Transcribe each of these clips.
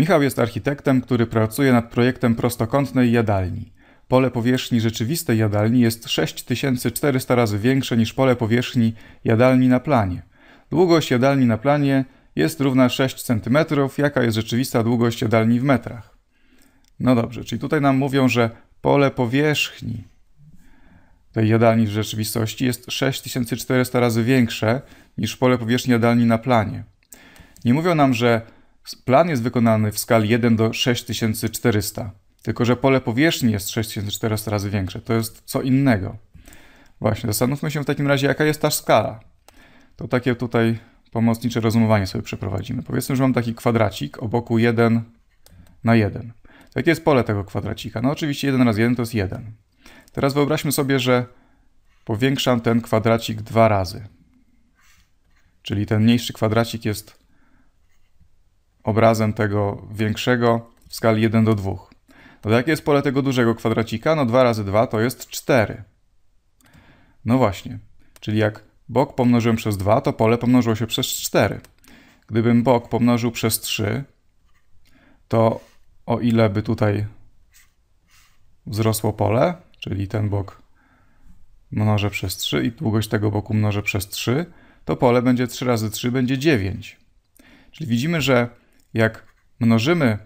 Michał jest architektem, który pracuje nad projektem prostokątnej jadalni. Pole powierzchni rzeczywistej jadalni jest 6400 razy większe niż pole powierzchni jadalni na planie. Długość jadalni na planie jest równa 6 cm, jaka jest rzeczywista długość jadalni w metrach. No dobrze, czyli tutaj nam mówią, że pole powierzchni tej jadalni w rzeczywistości jest 6400 razy większe niż pole powierzchni jadalni na planie. Nie mówią nam, że Plan jest wykonany w skali 1 do 6400, tylko że pole powierzchni jest 6400 razy większe. To jest co innego. Właśnie, zastanówmy się w takim razie, jaka jest ta skala. To takie tutaj pomocnicze rozumowanie sobie przeprowadzimy. Powiedzmy, że mam taki kwadracik o boku 1 na 1. To jakie jest pole tego kwadracika? No oczywiście 1 razy 1 to jest 1. Teraz wyobraźmy sobie, że powiększam ten kwadracik dwa razy. Czyli ten mniejszy kwadracik jest obrazem tego większego w skali 1 do 2. No to jakie jest pole tego dużego kwadracika? No 2 razy 2 to jest 4. No właśnie, czyli jak bok pomnożyłem przez 2, to pole pomnożyło się przez 4. Gdybym bok pomnożył przez 3, to o ile by tutaj wzrosło pole, czyli ten bok mnożę przez 3 i długość tego boku mnożę przez 3, to pole będzie 3 razy 3, będzie 9. Czyli widzimy, że jak mnożymy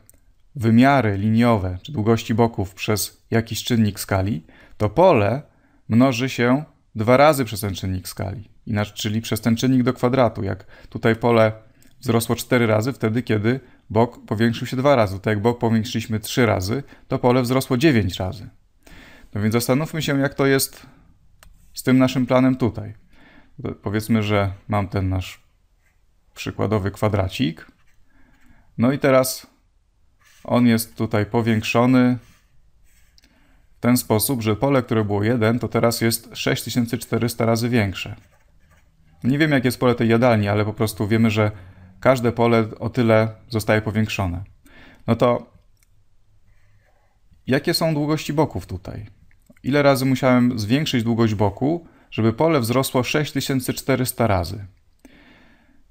wymiary liniowe czy długości boków przez jakiś czynnik skali, to pole mnoży się dwa razy przez ten czynnik skali, inaczej, czyli przez ten czynnik do kwadratu. Jak tutaj pole wzrosło cztery razy, wtedy kiedy bok powiększył się dwa razy. Tak jak bok powiększyliśmy trzy razy, to pole wzrosło dziewięć razy. No więc zastanówmy się, jak to jest z tym naszym planem tutaj. Powiedzmy, że mam ten nasz przykładowy kwadracik, no i teraz on jest tutaj powiększony w ten sposób, że pole, które było 1, to teraz jest 6400 razy większe. Nie wiem, jakie jest pole tej jadalni, ale po prostu wiemy, że każde pole o tyle zostaje powiększone. No to jakie są długości boków tutaj? Ile razy musiałem zwiększyć długość boku, żeby pole wzrosło 6400 razy?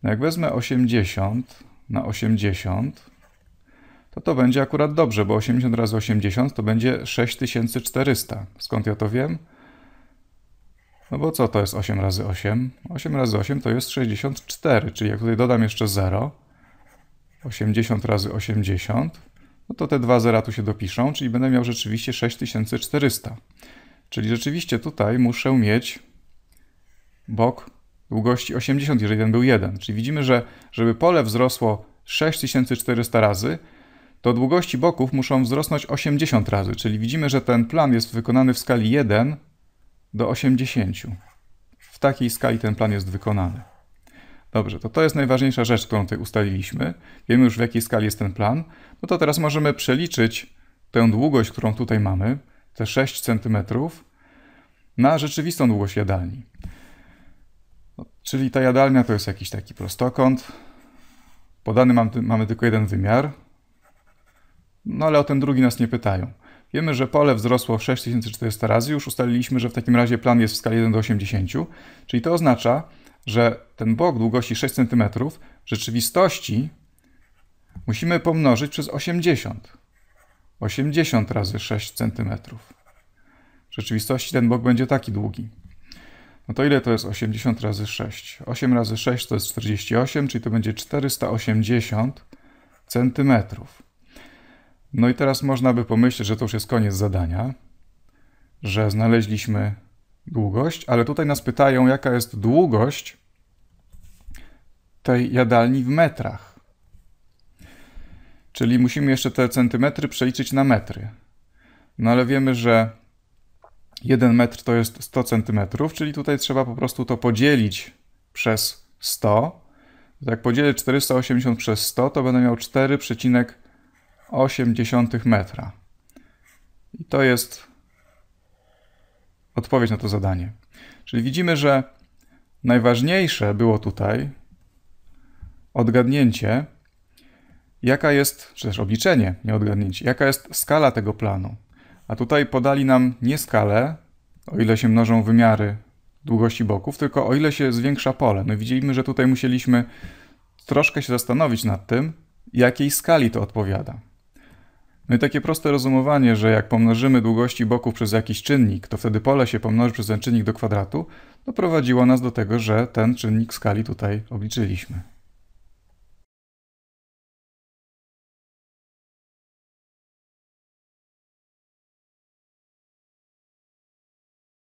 No jak wezmę 80, na 80, to to będzie akurat dobrze, bo 80 razy 80 to będzie 6400. Skąd ja to wiem? No bo co to jest 8 razy 8? 8 razy 8 to jest 64, czyli jak tutaj dodam jeszcze 0, 80 razy 80, no to te dwa zera tu się dopiszą, czyli będę miał rzeczywiście 6400. Czyli rzeczywiście tutaj muszę mieć bok długości 80, jeżeli ten był 1. Czyli widzimy, że żeby pole wzrosło 6400 razy, to długości boków muszą wzrosnąć 80 razy, czyli widzimy, że ten plan jest wykonany w skali 1 do 80. W takiej skali ten plan jest wykonany. Dobrze, to to jest najważniejsza rzecz, którą tutaj ustaliliśmy. Wiemy już, w jakiej skali jest ten plan. No to teraz możemy przeliczyć tę długość, którą tutaj mamy, te 6 cm, na rzeczywistą długość jadalni. No, czyli ta jadalnia to jest jakiś taki prostokąt. Podany mam, mamy tylko jeden wymiar. No ale o ten drugi nas nie pytają. Wiemy, że pole wzrosło 6400 razy. Już ustaliliśmy, że w takim razie plan jest w skali 1 do 80. Czyli to oznacza, że ten bok długości 6 cm w rzeczywistości musimy pomnożyć przez 80. 80 razy 6 cm. W rzeczywistości ten bok będzie taki długi. No to ile to jest 80 razy 6? 8 razy 6 to jest 48, czyli to będzie 480 centymetrów. No i teraz można by pomyśleć, że to już jest koniec zadania, że znaleźliśmy długość, ale tutaj nas pytają, jaka jest długość tej jadalni w metrach. Czyli musimy jeszcze te centymetry przeliczyć na metry. No ale wiemy, że 1 metr to jest 100 centymetrów, czyli tutaj trzeba po prostu to podzielić przez 100. Jak podzielę 480 przez 100, to będę miał 4,8 metra. I to jest odpowiedź na to zadanie. Czyli widzimy, że najważniejsze było tutaj odgadnięcie, jaka jest, czy też obliczenie, nie odgadnięcie, jaka jest skala tego planu. A tutaj podali nam nie skalę, o ile się mnożą wymiary długości boków, tylko o ile się zwiększa pole. No widzieliśmy, że tutaj musieliśmy troszkę się zastanowić nad tym, jakiej skali to odpowiada. No i takie proste rozumowanie, że jak pomnożymy długości boków przez jakiś czynnik, to wtedy pole się pomnoży przez ten czynnik do kwadratu, doprowadziło no nas do tego, że ten czynnik skali tutaj obliczyliśmy.